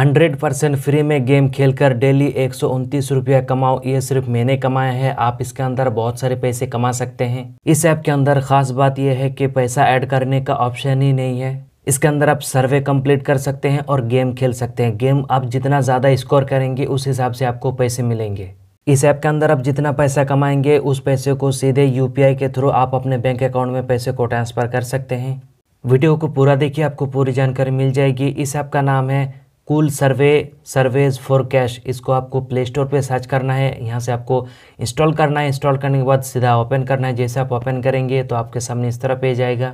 hundred percent free में game खेलकर daily एक सौ रुपया कमाओ ये सिर्फ मैंने कमाया है आप इसके अंदर बहुत सारे पैसे कमा सकते हैं इस ऐप के अंदर खास बात यह है कि पैसा ऐड करने का ऑप्शन ही नहीं है इसके अंदर आप सर्वे कंप्लीट कर सकते हैं और गेम खेल सकते हैं गेम आप जितना ज़्यादा स्कोर करेंगे उस हिसाब से आपको पैसे मिलेंगे इस ऐप के अंदर आप जितना पैसा कमाएंगे उस पैसे को सीधे यू के थ्रू आप अपने बैंक अकाउंट में पैसे को ट्रांसफ़र कर सकते हैं वीडियो को पूरा देखिए आपको पूरी जानकारी मिल जाएगी इस ऐप का नाम है school survey surveys for cash इसको आपको प्ले स्टोर पर सर्च करना है यहाँ से आपको इंस्टॉल करना है इंस्टॉल करने के बाद सीधा ओपन करना है जैसे आप ओपन करेंगे तो आपके सामने इस तरह पेज आएगा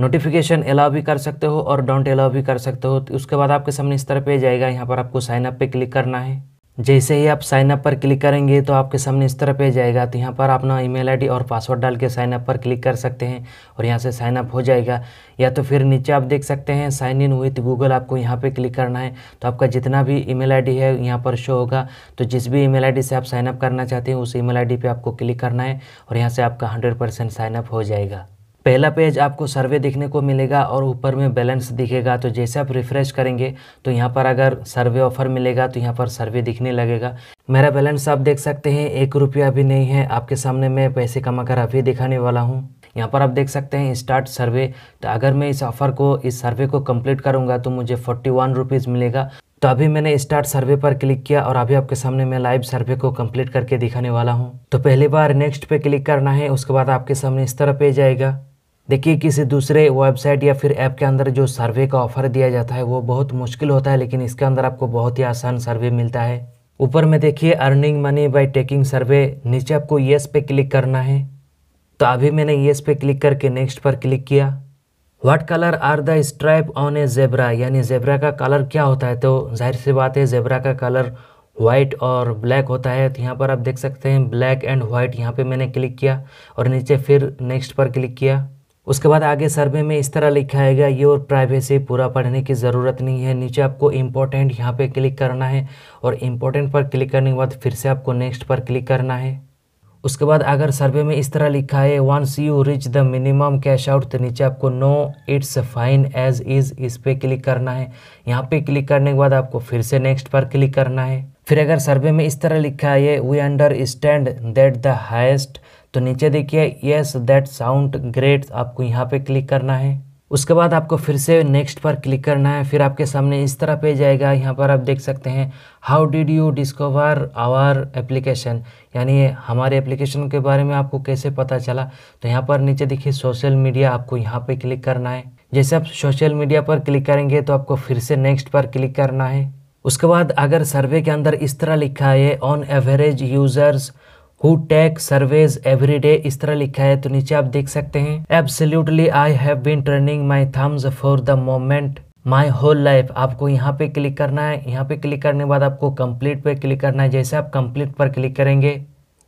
नोटिफिकेशन अलाउ भी कर सकते हो और डोंट अलाउ भी कर सकते हो तो उसके बाद आपके सामने इस तरह पेज आएगा यहाँ पर आपको साइनअप पर पे क्लिक करना है जैसे ही आप साइनअप पर क्लिक करेंगे तो आपके सामने इस तरह पेज आएगा तो यहाँ पर अपना ईमेल आईडी और पासवर्ड डाल के साइनअप पर क्लिक कर सकते हैं और यहाँ से साइनअप हो जाएगा या तो फिर नीचे आप देख सकते हैं साइन इन विथ गूगल आपको यहाँ पे क्लिक करना है तो आपका जितना भी ईमेल आईडी है यहाँ पर शो होगा तो जिस भी ई मेल से आप साइनअप करना चाहते हैं उस ई मेल आपको क्लिक करना है और यहाँ से आपका हंड्रेड परसेंट साइनअप हो जाएगा पहला पेज आपको सर्वे देखने को मिलेगा और ऊपर में बैलेंस दिखेगा तो जैसे आप रिफ़्रेश करेंगे तो यहाँ पर अगर सर्वे ऑफर मिलेगा तो यहाँ पर सर्वे दिखने लगेगा मेरा बैलेंस आप देख सकते हैं एक रुपया भी नहीं है आपके सामने मैं पैसे कमा कर अभी दिखाने वाला हूँ यहाँ पर आप देख सकते हैं स्टार्ट सर्वे तो अगर मैं इस ऑफ़र को इस सर्वे को कम्प्लीट करूँगा तो मुझे फोर्टी वन रुपीज़ मिलेगा तो अभी मैंने स्टार्ट सर्वे पर क्लिक किया और अभी आपके सामने मैं लाइव सर्वे को कंप्लीट करके दिखाने वाला हूँ तो पहली बार नेक्स्ट पे क्लिक करना है उसके बाद आपके सामने इस तरह पेज आएगा देखिए किसी दूसरे वेबसाइट या फिर ऐप के अंदर जो सर्वे का ऑफर दिया जाता है वो बहुत मुश्किल होता है लेकिन इसके अंदर आपको बहुत ही आसान सर्वे मिलता है ऊपर में देखिए earning money by taking survey नीचे आपको येस पे क्लिक करना है तो अभी मैंने येस पे क्लिक करके नेक्स्ट पर क्लिक किया what colour are the stripe on a zebra यानी जेबरा का कलर क्या होता है तो जाहिर सी बात है जेबरा का कलर वाइट और ब्लैक होता है तो यहाँ पर आप देख सकते हैं ब्लैक एंड वाइट यहाँ पर मैंने क्लिक किया और नीचे फिर नेक्स्ट पर क्लिक किया उसके बाद आगे सर्वे में इस तरह लिखा है ये और प्राइवेसी पूरा पढ़ने की ज़रूरत नहीं है नीचे आपको इम्पोर्टेंट यहाँ पे क्लिक करना है और इम्पोर्टेंट पर क्लिक करने के बाद फिर से आपको नेक्स्ट पर क्लिक करना है उसके बाद अगर सर्वे में इस तरह लिखा है once you reach the minimum cash out तो नीचे आपको no it's fine as is इस पर क्लिक करना है यहाँ पर क्लिक करने के बाद आपको फिर से नेक्स्ट पर क्लिक करना है फिर अगर सर्वे में इस तरह लिखा है we understand that the highest तो नीचे देखिए येस दैट साउंड ग्रेट आपको यहाँ पे क्लिक करना है उसके बाद आपको फिर से नेक्स्ट पर क्लिक करना है फिर आपके सामने इस तरह पेज आएगा यहाँ पर आप देख सकते हैं how did you discover our application यानी हमारे एप्लीकेशन के बारे में आपको कैसे पता चला तो यहाँ पर नीचे देखिए सोशल मीडिया आपको यहाँ पे क्लिक करना है जैसे आप सोशल मीडिया पर क्लिक करेंगे तो आपको फिर से नेक्स्ट पर क्लिक करना है उसके बाद अगर सर्वे के अंदर इस तरह लिखा है on average users who take surveys every day इस तरह लिखा है तो नीचे आप देख सकते हैं absolutely I have been turning my thumbs for the moment my whole life आपको यहाँ पे क्लिक करना है यहाँ पे क्लिक करने के बाद आपको कंप्लीट पे क्लिक करना है जैसे आप कंप्लीट पर क्लिक करेंगे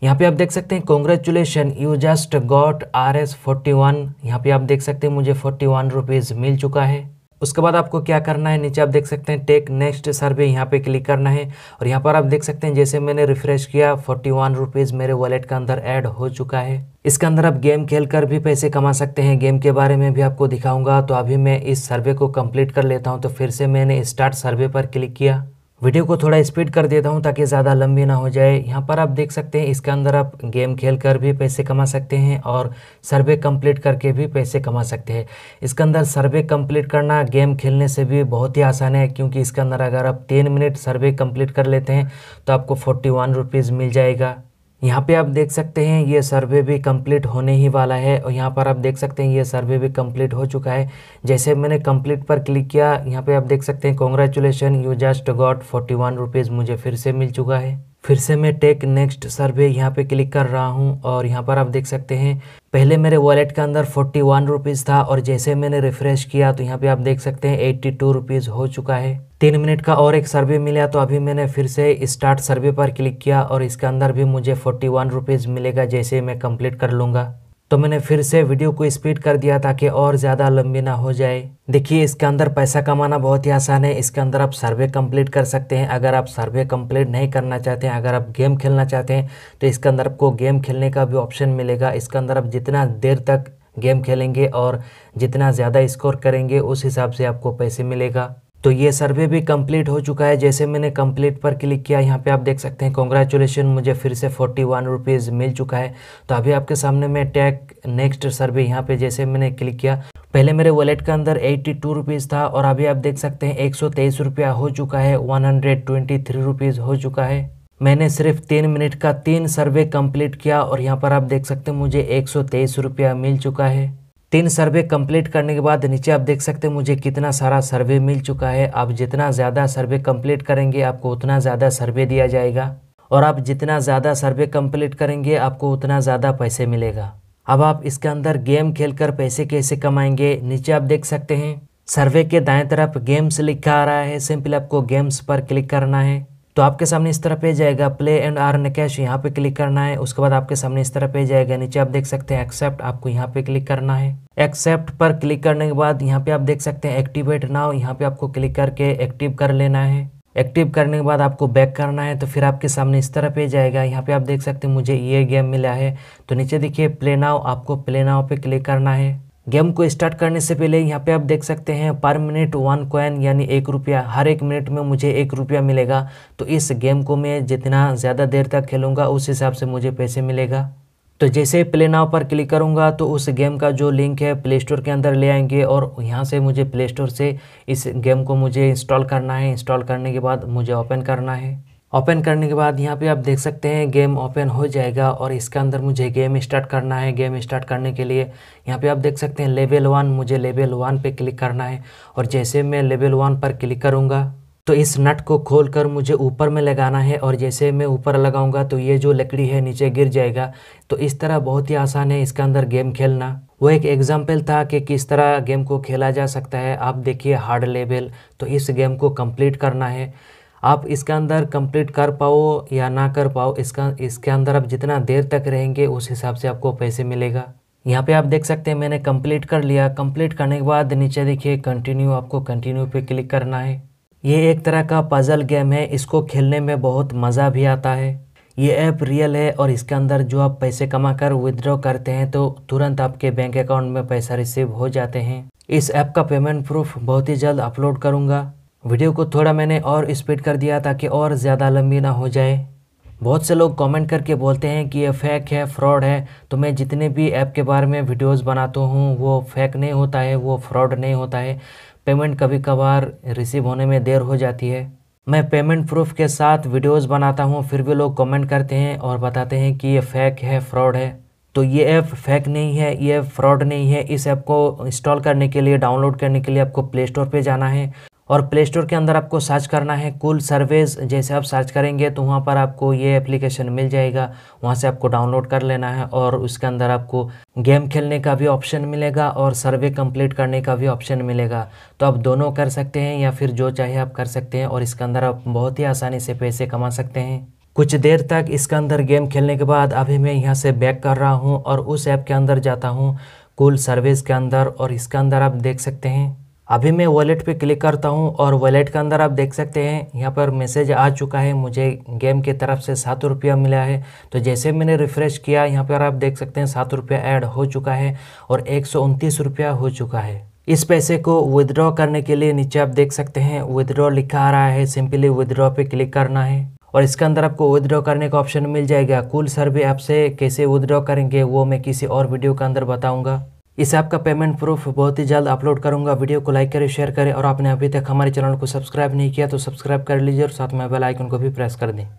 यहाँ पे आप देख सकते हैं congratulation you just got R S forty one यहाँ पे आप देख सकते हैं मुझे फोर्टी वन रुपीज़ मिल चुका है उसके बाद आपको क्या करना है नीचे आप देख सकते हैं टेक नेक्स्ट सर्वे यहाँ पे क्लिक करना है और यहाँ पर आप देख सकते हैं जैसे मैंने रिफ्रेश किया फोर्टी वन रुपीज़ मेरे वॉलेट के अंदर ऐड हो चुका है इसके अंदर आप गेम खेल कर भी पैसे कमा सकते हैं गेम के बारे में भी आपको दिखाऊंगा तो अभी मैं इस सर्वे को कम्प्लीट कर लेता हूँ तो फिर से मैंने स्टार्ट सर्वे पर क्लिक किया वीडियो को थोड़ा स्पीड कर देता हूँ ताकि ज़्यादा लंबी ना हो जाए यहाँ पर आप देख सकते हैं इसके अंदर आप गेम खेल कर भी पैसे कमा सकते हैं और सर्वे कंप्लीट करके भी पैसे कमा सकते हैं इसके अंदर सर्वे कंप्लीट करना गेम खेलने से भी बहुत ही आसान है क्योंकि इसके अंदर अगर आप तीन मिनट सर्वे कंप्लीट कर लेते हैं तो आपको फोर्टी वन रुपीज़ मिल जाएगा यहाँ पे आप देख सकते हैं ये सर्वे भी कंप्लीट होने ही वाला है और यहाँ पर आप देख सकते हैं ये सर्वे भी कंप्लीट हो चुका है जैसे मैंने कंप्लीट पर क्लिक किया यहाँ पे आप देख सकते हैं congratulation you just got forty one rupees मुझे फिर से मिल चुका है फिर से मैं टेक नेक्स्ट सर्वे यहाँ पे क्लिक कर रहा हूँ और यहाँ पर आप देख सकते हैं पहले मेरे वॉलेट के अंदर फोर्टी वन रुपीज़ था और जैसे मैंने रिफ़्रेश किया तो यहाँ पे आप देख सकते हैं एट्टी टू रुपीज़ हो चुका है तीन मिनट का और एक सर्वे मिला तो अभी मैंने फिर से स्टार्ट सर्वे पर क्लिक किया और इसके अंदर भी मुझे फोर्टी वन रुपीज़ मिलेगा जैसे मैं कंप्लीट कर लूँगा तो मैंने फिर से वीडियो को स्पीड कर दिया ताकि और ज़्यादा लंबी ना हो जाए देखिए इसके अंदर पैसा कमाना बहुत ही आसान है इसके अंदर आप सर्वे कंप्लीट कर सकते हैं अगर आप सर्वे कंप्लीट नहीं करना चाहते हैं अगर आप गेम खेलना चाहते हैं तो इसके अंदर आपको गेम खेलने का भी ऑप्शन मिलेगा इसके अंदर आप जितना देर तक गेम खेलेंगे और जितना ज़्यादा स्कोर करेंगे उस हिसाब से आपको पैसे मिलेगा तो ये सर्वे भी कंप्लीट हो चुका है जैसे मैंने कंप्लीट पर क्लिक किया यहाँ पे आप देख सकते हैं कॉन्ग्रेचुलेशन मुझे फिर से फोर्टी वन रुपीज़ मिल चुका है तो अभी आपके सामने मैं टैग नेक्स्ट सर्वे यहाँ पे जैसे मैंने क्लिक किया पहले मेरे वॉलेट के अंदर एट्टी टू रुपीज़ था और अभी आप देख सकते हैं एक सौ तेईस रुपया हो चुका है one hundred twenty three rupees हो चुका है मैंने सिर्फ तीन मिनट का तीन सर्वे कम्प्लीट किया और यहाँ पर आप देख सकते हैं मुझे एक सौ तेईस रुपया मिल चुका है तीन सर्वे कंप्लीट करने के बाद नीचे आप देख सकते हैं मुझे कितना सारा सर्वे मिल चुका है आप जितना ज़्यादा सर्वे कंप्लीट करेंगे आपको उतना ज़्यादा सर्वे दिया जाएगा और आप जितना ज़्यादा सर्वे कंप्लीट करेंगे आपको उतना ज़्यादा पैसे मिलेगा अब आप इसके अंदर गेम खेलकर पैसे कैसे कमाएंगे नीचे आप देख सकते हैं सर्वे के दाएं तरफ गेम्स लिखा आ रहा है सिंपल आपको गेम्स पर क्लिक करना है तो आपके सामने इस तरह पेज जाएगा प्ले एंड आर्न कैश यहाँ पे क्लिक करना है उसके बाद आपके सामने इस तरह पेज जाएगा नीचे आप देख सकते हैं एक्सेप्ट आपको यहाँ पे क्लिक करना है एक्सेप्ट पर क्लिक करने के बाद यहाँ पे आप देख सकते हैं एक्टिवेट नाउ यहाँ पे आपको क्लिक करके एक्टिव कर लेना है एक्टिव करने के बाद आपको बैक करना है तो फिर आपके सामने इस तरह पे जाएगा यहाँ पे आप देख सकते हैं मुझे ये गेम मिला है तो नीचे देखिए प्ले नाव आपको प्ले नाव पे क्लिक करना है गेम को स्टार्ट करने से पहले यहाँ पे आप देख सकते हैं पर मिनट वन कॉइन यानी एक रुपया हर एक मिनट में मुझे एक रुपया मिलेगा तो इस गेम को मैं जितना ज़्यादा देर तक खेलूँगा उस हिसाब से मुझे पैसे मिलेगा तो जैसे प्ले नाव पर क्लिक करूँगा तो उस गेम का जो लिंक है प्ले स्टोर के अंदर ले आएंगे और यहाँ से मुझे प्ले स्टोर से इस गेम को मुझे इंस्टॉल करना है इंस्टॉल करने के बाद मुझे ओपन करना है ओपन करने के बाद यहाँ पे आप देख सकते हैं गेम ओपन हो जाएगा और इसके अंदर मुझे गेम स्टार्ट करना है गेम स्टार्ट करने के लिए यहाँ पे आप देख सकते हैं लेवल वन मुझे लेवल वन पे क्लिक करना है और जैसे मैं लेवल वन पर क्लिक करूँगा तो इस नट को खोलकर मुझे ऊपर में लगाना है और जैसे मैं ऊपर लगाऊंगा तो ये जो लकड़ी है नीचे गिर जाएगा तो इस तरह बहुत ही आसान है इसके अंदर गेम खेलना वो एक एग्जाम्पल था कि किस तरह गेम को खेला जा सकता है आप देखिए हार्ड लेवल तो इस गेम को कंप्लीट करना है आप इसके अंदर कंप्लीट कर पाओ या ना कर पाओ इसका इसके अंदर आप जितना देर तक रहेंगे उस हिसाब से आपको पैसे मिलेगा यहाँ पे आप देख सकते हैं मैंने कंप्लीट कर लिया कंप्लीट करने के बाद नीचे देखिए कंटिन्यू आपको कंटिन्यू पे क्लिक करना है ये एक तरह का पजल गेम है इसको खेलने में बहुत मज़ा भी आता है ये ऐप रियल है और इसके अंदर जो आप पैसे कमा कर विदड्रॉ करते हैं तो तुरंत आपके बैंक अकाउंट में पैसा रिसीव हो जाते हैं इस ऐप का पेमेंट प्रूफ बहुत ही जल्द अपलोड करूँगा वीडियो को थोड़ा मैंने और स्पीड कर दिया ताकि और ज़्यादा लंबी ना हो जाए बहुत से लोग कमेंट करके बोलते हैं कि ये फेक है फ्रॉड है तो मैं जितने भी ऐप के बारे में वीडियोस बनाता हूँ वो फेक नहीं होता है वो फ्रॉड नहीं होता है पेमेंट कभी कभार रिसीव होने में देर हो जाती है मैं पेमेंट प्रूफ के साथ वीडियोस बनाता हूँ फिर भी लोग कमेंट करते हैं और बताते हैं कि ये फेक है फ्रॉड है तो ये ऐप फेक नहीं है ये फ्रॉड नहीं है इस ऐप को इंस्टॉल करने के लिए डाउनलोड करने के लिए आपको प्ले स्टोर पर जाना है और प्ले स्टोर के अंदर आपको सर्च करना है कुल सर्वेज जैसे आप सर्च करेंगे तो वहाँ पर आपको ये एप्लीकेशन मिल जाएगा वहाँ से आपको डाउनलोड कर लेना है और उसके अंदर आपको गेम खेलने का भी ऑप्शन मिलेगा और सर्वे कंप्लीट करने का भी ऑप्शन मिलेगा तो आप दोनों कर सकते हैं या फिर जो चाहे आप कर सकते हैं और इसके अंदर आप बहुत ही आसानी से पैसे कमा सकते हैं कुछ देर तक इसके अंदर गेम खेलने के बाद अभी मैं यहाँ से बैक कर रहा हूँ और उस ऐप के अंदर जाता हूँ कुल सर्विस के अंदर और इसके अंदर आप देख सकते हैं अभी मैं वॉलेट पे क्लिक करता हूँ और वॉलेट के अंदर आप देख सकते हैं यहाँ पर मैसेज आ चुका है मुझे गेम की तरफ से सात रुपया मिला है तो जैसे मैंने रिफ़्रेश किया यहाँ पर आप देख सकते हैं सात रुपया ऐड हो चुका है और एक सौ उनतीस रुपया हो चुका है इस पैसे को विदड्रॉ करने के लिए नीचे आप देख सकते हैं विदड्रॉ लिखा आ रहा है सिंपली विदड्रॉ पे क्लिक करना है और इसके अंदर आपको विदड्रॉ करने का ऑप्शन मिल जाएगा कुल सर्वे आपसे कैसे विदड्रॉ करेंगे वो मैं किसी और वीडियो के अंदर बताऊंगा इस ऐप का पेमेंट प्रूफ बहुत ही जल्द अपलोड करूंगा वीडियो को लाइक करें शेयर करें और आपने अभी तक हमारे चैनल को सब्सक्राइब नहीं किया तो सब्सक्राइब कर लीजिए और साथ में बेल आइकन को भी प्रेस कर दें